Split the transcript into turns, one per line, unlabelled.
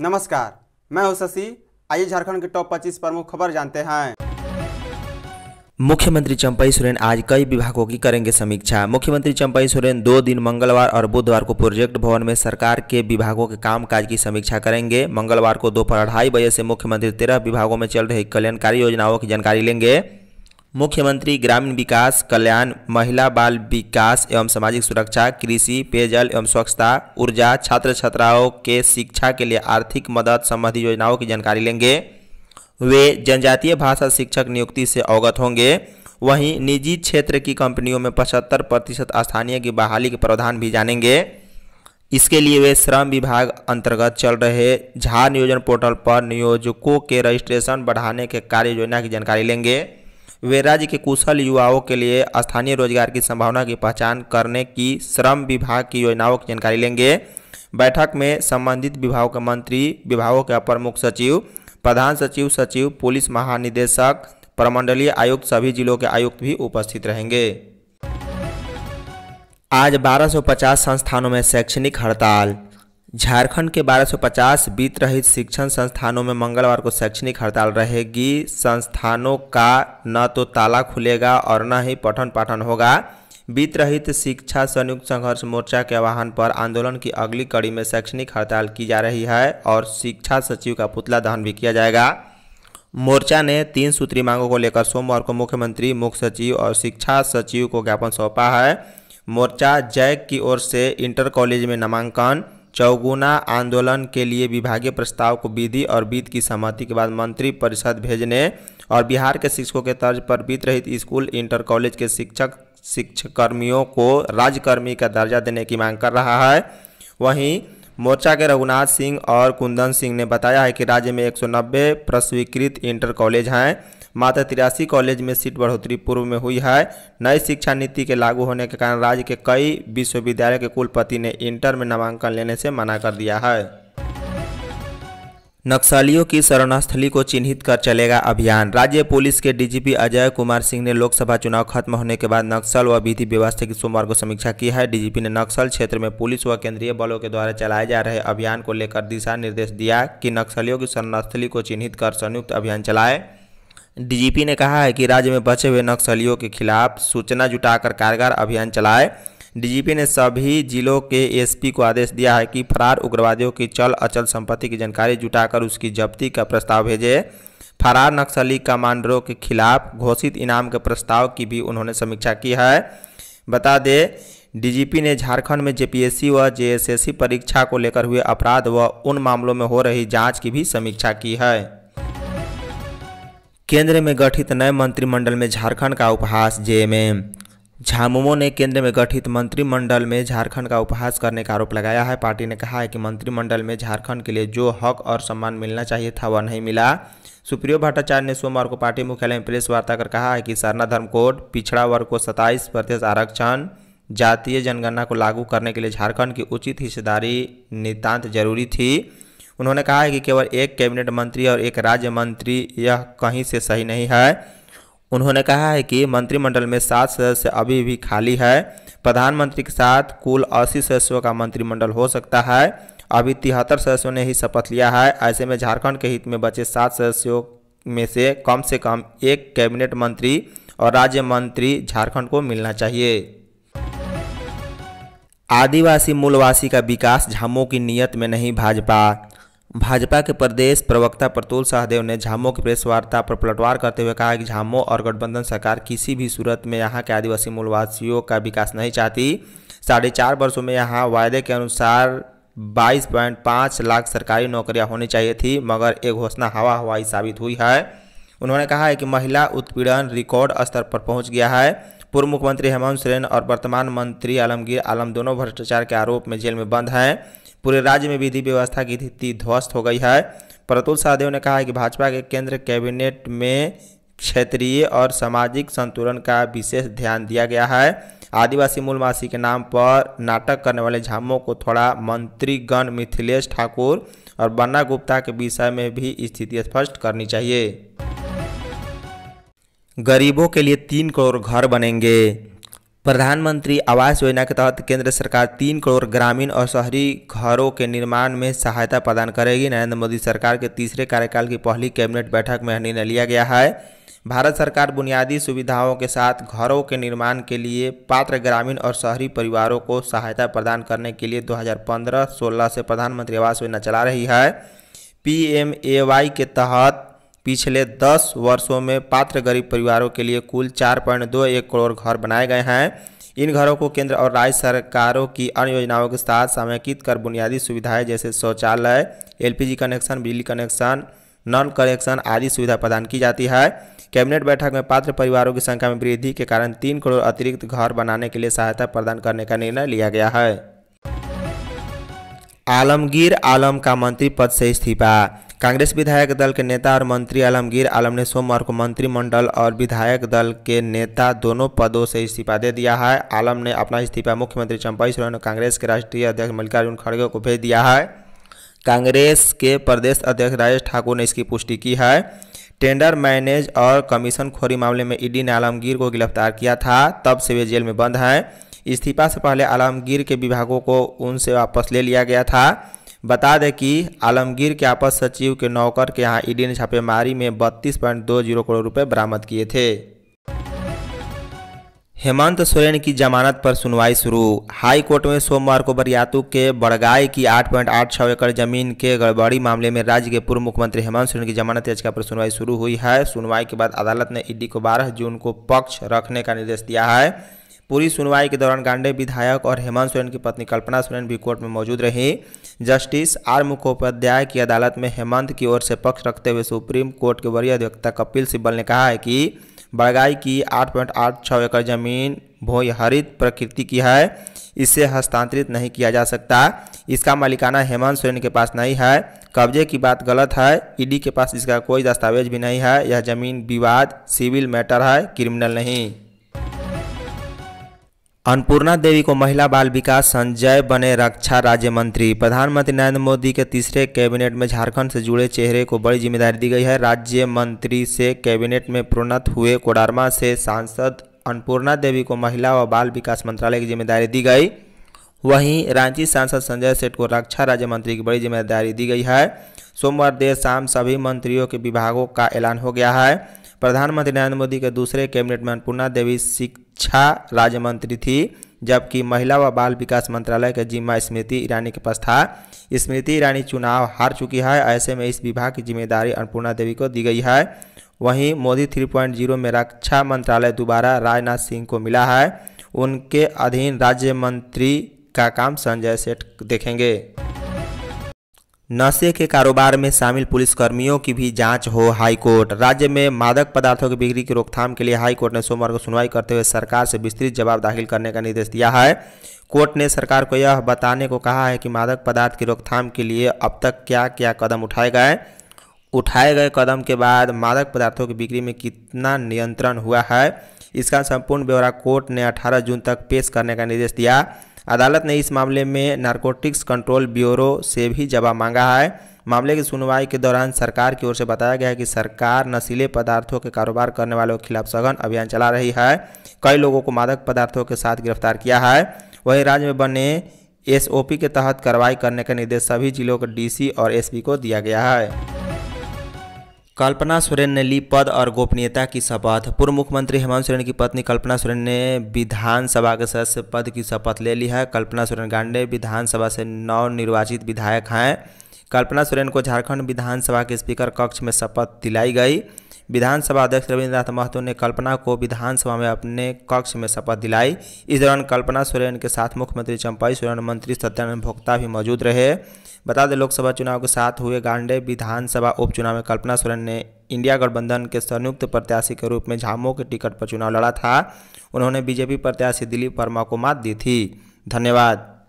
नमस्कार मैं हूं शशि आइए झारखंड के टॉप 25 प्रमुख खबर जानते हैं मुख्यमंत्री चंपई सोरेन आज कई विभागों की करेंगे समीक्षा मुख्यमंत्री चंपई सोरेन दो दिन मंगलवार और बुधवार को प्रोजेक्ट भवन में सरकार के विभागों के कामकाज की समीक्षा करेंगे मंगलवार को दोपहर ढाई बजे से मुख्यमंत्री तेरह विभागों में चल रही कल्याणकारी योजनाओं की जानकारी लेंगे मुख्यमंत्री ग्रामीण विकास कल्याण महिला बाल विकास एवं सामाजिक सुरक्षा कृषि पेयजल एवं स्वच्छता ऊर्जा छात्र छात्राओं के शिक्षा के लिए आर्थिक मदद संबंधी योजनाओं की जानकारी लेंगे वे जनजातीय भाषा शिक्षक नियुक्ति से अवगत होंगे वहीं निजी क्षेत्र की कंपनियों में पचहत्तर प्रतिशत स्थानीय की बहाली के प्रावधान भी जानेंगे इसके लिए वे श्रम विभाग अंतर्गत चल रहे झार नियोजन पोर्टल पर नियोजकों के रजिस्ट्रेशन बढ़ाने के कार्य योजना की जानकारी लेंगे वे राज्य के कुशल युवाओं के लिए स्थानीय रोजगार की संभावना की पहचान करने की श्रम विभाग की योजनाओं की जानकारी लेंगे बैठक में संबंधित विभागों के मंत्री विभागों के अपर मुख्य सचिव प्रधान सचिव सचिव पुलिस महानिदेशक प्रमंडलीय आयुक्त सभी जिलों के आयुक्त भी उपस्थित रहेंगे आज 1250 संस्थानों में शैक्षणिक हड़ताल झारखंड के 1250 वित्त रहित शिक्षण संस्थानों में मंगलवार को शैक्षणिक हड़ताल रहेगी संस्थानों का न तो ताला खुलेगा और न ही पठन पाठन होगा वित्त रहित शिक्षा संयुक्त संघर्ष मोर्चा के आह्वान पर आंदोलन की अगली कड़ी में शैक्षणिक हड़ताल की जा रही है और शिक्षा सचिव का पुतला दहन भी किया जाएगा मोर्चा ने तीन सूत्री मांगों को लेकर सोमवार को मुख्यमंत्री मुख्य सचिव और शिक्षा सचिव को ज्ञापन सौंपा है मोर्चा जैक की ओर से इंटर कॉलेज में नामांकन चौगुना आंदोलन के लिए विभागीय प्रस्ताव को विधि और वित्त की सहमति के बाद मंत्री परिषद भेजने और बिहार के शिक्षकों के तर्ज पर वित्त रहित स्कूल इंटर कॉलेज के शिक्षक शिक्षक कर्मियों को राज्यकर्मी का दर्जा देने की मांग कर रहा है वहीं मोर्चा के रघुनाथ सिंह और कुंदन सिंह ने बताया है कि राज्य में 190 प्रस्वीकृत इंटर कॉलेज हैं मात्र तिरासी कॉलेज में सीट बढ़ोतरी पूर्व में हुई है नई शिक्षा नीति के लागू होने के कारण राज्य के कई विश्वविद्यालय के कुलपति ने इंटर में नामांकन लेने से मना कर दिया है नक्सलियों की शरणस्थली को चिन्हित कर चलेगा अभियान राज्य पुलिस के डीजीपी अजय कुमार सिंह ने लोकसभा चुनाव खत्म होने के बाद नक्सल व विधि व्यवस्था की सोमवार को समीक्षा की है डीजीपी ने नक्सल क्षेत्र में पुलिस व केंद्रीय बलों के द्वारा चलाए जा रहे अभियान को लेकर दिशा निर्देश दिया कि नक्सलियों की शरणस्थली को चिन्हित कर संयुक्त अभियान चलाए डीजीपी ने कहा है कि राज्य में बचे हुए नक्सलियों के खिलाफ सूचना जुटाकर कारगर अभियान चलाए डीजीपी ने सभी जिलों के एसपी को आदेश दिया है कि फरार उग्रवादियों की चल अचल संपत्ति की जानकारी जुटाकर उसकी जब्ती का प्रस्ताव भेजे फरार नक्सली कमांडरों के खिलाफ घोषित इनाम के प्रस्ताव की भी उन्होंने समीक्षा की है बता दें डीजीपी ने झारखंड में जेपीएससी व जेएसएससी परीक्षा को लेकर हुए अपराध व उन मामलों में हो रही जांच की भी समीक्षा की है केंद्र में गठित नए मंत्रिमंडल में झारखंड का उपहास जेएमएम झामुमो ने केंद्र में गठित मंत्रिमंडल में झारखंड का उपहास करने का आरोप लगाया है पार्टी ने कहा है कि मंत्रिमंडल में झारखंड के लिए जो हक और सम्मान मिलना चाहिए था वह नहीं मिला सुप्रियो भट्टाचार्य ने सोमवार को पार्टी मुख्यालय में प्रेस वार्ता कर कहा है कि सरना धर्म कोड पिछड़ा वर्ग को सत्ताईस प्रतिशत आरक्षण जातीय जनगणना को लागू करने के लिए झारखंड की उचित हिस्सेदारी नितान्त जरूरी थी उन्होंने कहा है कि केवल एक कैबिनेट मंत्री और एक राज्य मंत्री यह कहीं से सही नहीं है उन्होंने कहा है कि मंत्रिमंडल में सात सदस्य अभी भी खाली है प्रधानमंत्री के साथ कुल अस्सी सदस्यों का मंत्रिमंडल हो सकता है अभी तिहत्तर सदस्यों ने ही शपथ लिया है ऐसे में झारखंड के हित में बचे सात सदस्यों में से कम से कम एक कैबिनेट मंत्री और राज्य मंत्री झारखंड को मिलना चाहिए आदिवासी मूलवासी का विकास झामो की नीयत में नहीं भाजपा भाजपा के प्रदेश प्रवक्ता प्रतुल सहदेव ने झामो की प्रेस वार्ता पर पलटवार करते हुए कहा कि झामो और गठबंधन सरकार किसी भी सूरत में यहाँ के आदिवासी मूलवासियों का विकास नहीं चाहती साढ़े चार वर्षों में यहाँ वायदे के अनुसार 22.5 लाख सरकारी नौकरियां होनी चाहिए थी मगर ये घोषणा हवा हवाई साबित हुई है उन्होंने कहा है कि महिला उत्पीड़न रिकॉर्ड स्तर पर पहुँच गया है पूर्व मुख्यमंत्री हेमंत सोरेन और वर्तमान मंत्री आलमगीर आलम दोनों भ्रष्टाचार के आरोप में जेल में बंद हैं पूरे राज्य में विधि व्यवस्था की स्थिति ध्वस्त हो गई है प्रतुल सहदेव ने कहा है कि भाजपा के केंद्र कैबिनेट में क्षेत्रीय और सामाजिक संतुलन का विशेष ध्यान दिया गया है आदिवासी मूलवासी के नाम पर नाटक करने वाले झामों को थोड़ा मंत्रीगण मिथिलेश ठाकुर और बन्ना गुप्ता के विषय में भी स्थिति स्पष्ट करनी चाहिए गरीबों के लिए तीन करोड़ घर बनेंगे प्रधानमंत्री आवास योजना के तहत केंद्र सरकार तीन करोड़ ग्रामीण और शहरी घरों के निर्माण में सहायता प्रदान करेगी नरेंद्र मोदी सरकार के तीसरे कार्यकाल की पहली कैबिनेट बैठक में निर्णय लिया गया है भारत सरकार बुनियादी सुविधाओं के साथ घरों के निर्माण के लिए पात्र ग्रामीण और शहरी परिवारों को सहायता प्रदान करने के लिए 2015-16 से प्रधानमंत्री आवास योजना चला रही है पीएमएवाई के तहत पिछले 10 वर्षों में पात्र गरीब परिवारों के लिए कुल चार पॉइंट दो एक करोड़ घर बनाए गए हैं इन घरों को केंद्र और राज्य सरकारों की अन्य योजनाओं के साथ समेकित कर बुनियादी सुविधाएं जैसे शौचालय एलपीजी कनेक्शन बिजली कनेक्शन नॉन कनेक्शन आदि सुविधा प्रदान की जाती है कैबिनेट बैठक में पात्र परिवारों की संख्या में वृद्धि के कारण तीन करोड़ अतिरिक्त घर बनाने के लिए सहायता प्रदान करने का निर्णय लिया गया है आलमगीर आलम का मंत्री पद से इस्तीफा कांग्रेस विधायक दल के नेता और मंत्री आलमगीर आलम ने सोमवार को मंत्रिमंडल और विधायक दल के नेता दोनों पदों से इस्तीफा दे दिया है आलम ने अपना इस्तीफा मुख्यमंत्री चंपाई सोरेन और कांग्रेस के राष्ट्रीय अध्यक्ष मल्लिकार्जुन खड़गे को भेज दिया है कांग्रेस के प्रदेश अध्यक्ष राजेश ठाकुर ने इसकी पुष्टि की है टेंडर मैनेज और कमीशन खोरी मामले में ईडी ने आलमगीर को गिरफ्तार किया था तब से वे जेल में बंद हैं इस्तीफा से पहले आलमगीर के विभागों को उनसे वापस ले लिया गया था बता दें कि आलमगीर के आपस सचिव के नौकर के यहाँ ईडी ने छापेमारी में जीरो करोड़ रुपए बरामद किए थे हेमंत सोरेन की जमानत पर सुनवाई शुरू हाई कोर्ट में सोमवार को बरियातू के बड़गाई की 8.86 एकड़ जमीन के गड़बड़ी मामले में राज्य के पूर्व मुख्यमंत्री हेमंत सोरेन की जमानत याचिका पर सुनवाई शुरू हुई है सुनवाई के बाद अदालत ने ईडी को 12 जून को पक्ष रखने का निर्देश दिया है पूरी सुनवाई के दौरान गांडे विधायक और हेमंत सोरेन की पत्नी कल्पना सोरेन भी कोर्ट में मौजूद रहीं जस्टिस आर मुखोपाध्याय की अदालत में हेमंत की ओर से पक्ष रखते हुए सुप्रीम कोर्ट के वरीय अधिवक्ता कपिल सिब्बल ने कहा है कि बड़गाई की आठ पॉइंट आठ छः एकड़ जमीन भोई हरित प्रकृति की है इसे हस्तांतरित नहीं किया जा सकता इसका मालिकाना हेमंत सोरेन के पास नहीं है कब्जे की बात गलत है ईडी के पास इसका कोई दस्तावेज भी नहीं है यह जमीन विवाद सिविल मैटर है क्रिमिनल नहीं अन्नपूर्णा देवी को महिला बाल विकास संजय बने रक्षा राज्य मंत्री प्रधानमंत्री नरेंद्र मोदी के तीसरे कैबिनेट में झारखंड से जुड़े चेहरे को बड़ी जिम्मेदारी दी गई है राज्य मंत्री से कैबिनेट में प्रोन्नत हुए कोडारमा से सांसद अन्नपूर्णा देवी को महिला व बाल विकास मंत्रालय की जिम्मेदारी दी गई वहीं रांची सांसद संजय सेठ को रक्षा राज्य मंत्री की बड़ी जिम्मेदारी दी गई है सोमवार देर शाम सभी मंत्रियों के विभागों का ऐलान हो गया है प्रधानमंत्री नरेंद्र मोदी के दूसरे कैबिनेट में अन्नपूर्णा देवी शिक्षा राज्य मंत्री थी जबकि महिला व बाल विकास मंत्रालय के जिम्मा स्मृति ईरानी के पास था स्मृति ईरानी चुनाव हार चुकी है ऐसे में इस विभाग की जिम्मेदारी अन्नपूर्णा देवी को दी गई है वहीं मोदी 3.0 में रक्षा मंत्रालय दोबारा राजनाथ सिंह को मिला है उनके अधीन राज्य मंत्री का काम संजय सेठ देखेंगे नशे के कारोबार में शामिल पुलिसकर्मियों की भी जांच हो हाईकोर्ट राज्य में मादक पदार्थों की बिक्री की रोकथाम के लिए हाईकोर्ट ने सोमवार को सुनवाई करते हुए सरकार से विस्तृत जवाब दाखिल करने का निर्देश दिया है कोर्ट ने सरकार को यह बताने को कहा है कि मादक पदार्थ की रोकथाम के लिए अब तक क्या क्या कदम उठाए गए उठाए गए कदम के बाद मादक पदार्थों की बिक्री में कितना नियंत्रण हुआ है इसका संपूर्ण ब्यौरा कोर्ट ने अठारह जून तक पेश करने का निर्देश दिया अदालत ने इस मामले में नारकोटिक्स कंट्रोल ब्यूरो से भी जवाब मांगा है मामले की सुनवाई के दौरान सरकार की ओर से बताया गया है कि सरकार नशीले पदार्थों के कारोबार करने वालों के खिलाफ सघन अभियान चला रही है कई लोगों को मादक पदार्थों के साथ गिरफ्तार किया है वहीं राज्य में बने एसओपी के तहत कार्रवाई करने का निर्देश सभी जिलों के डीसी और एसपी को दिया गया है कल्पना सोरेन ने ली पद और गोपनीयता की शपथ पूर्व मुख्यमंत्री हेमंत सोरेन की पत्नी कल्पना सोरेन ने विधानसभा के सदस्य पद की शपथ ले ली है कल्पना सोरेन गांडे विधानसभा से नवनिर्वाचित विधायक हैं कल्पना सोरेन को झारखंड विधानसभा के स्पीकर कक्ष में शपथ दिलाई गई विधानसभा अध्यक्ष रविन्द्रनाथ महतो ने कल्पना को विधानसभा में अपने कक्ष में शपथ दिलाई इस दौरान कल्पना सोरेन के साथ मुख्यमंत्री चंपाई सोरेन मंत्री सत्यानंद भोक्ता भी मौजूद रहे बता दें लोकसभा चुनाव के साथ हुए गांडे विधानसभा उपचुनाव में कल्पना सोरेन ने इंडिया गठबंधन के संयुक्त प्रत्याशी के रूप में झामो के टिकट पर चुनाव लड़ा था उन्होंने बीजेपी प्रत्याशी दिलीप वर्मा को मात दी थी धन्यवाद